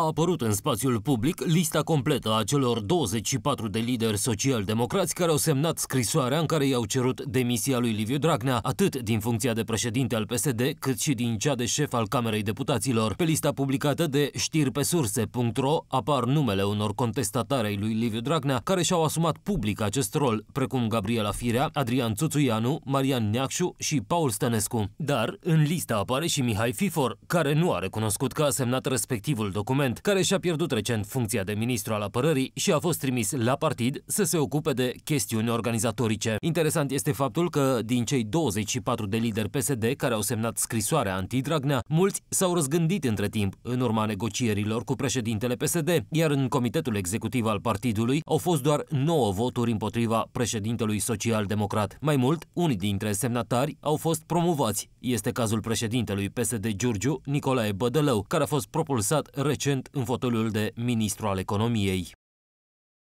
a apărut în spațiul public lista completă a celor 24 de lideri social-democrați care au semnat scrisoarea în care i-au cerut demisia lui Liviu Dragnea, atât din funcția de președinte al PSD, cât și din cea de șef al Camerei Deputaților. Pe lista publicată de știrpesurse.ro apar numele unor contestatarei lui Liviu Dragnea care și-au asumat public acest rol, precum Gabriela Firea, Adrian Țuțuianu, Marian Neacșu și Paul Stănescu. Dar în lista apare și Mihai Fifor, care nu a recunoscut că a semnat respectivul document Clement, care și-a pierdut recent funcția de ministru al apărării și a fost trimis la partid să se ocupe de chestiuni organizatorice. Interesant este faptul că din cei 24 de lideri PSD care au semnat scrisoarea anti-Dragnea, mulți s-au răzgândit între timp în urma negocierilor cu președintele PSD, iar în comitetul executiv al partidului au fost doar 9 voturi împotriva președintelui social-democrat. Mai mult, unii dintre semnatari au fost promovați este cazul președintelui PSD Giurgiu, Nicolae Bădălău, care a fost propulsat recent în fotoliul de ministru al economiei.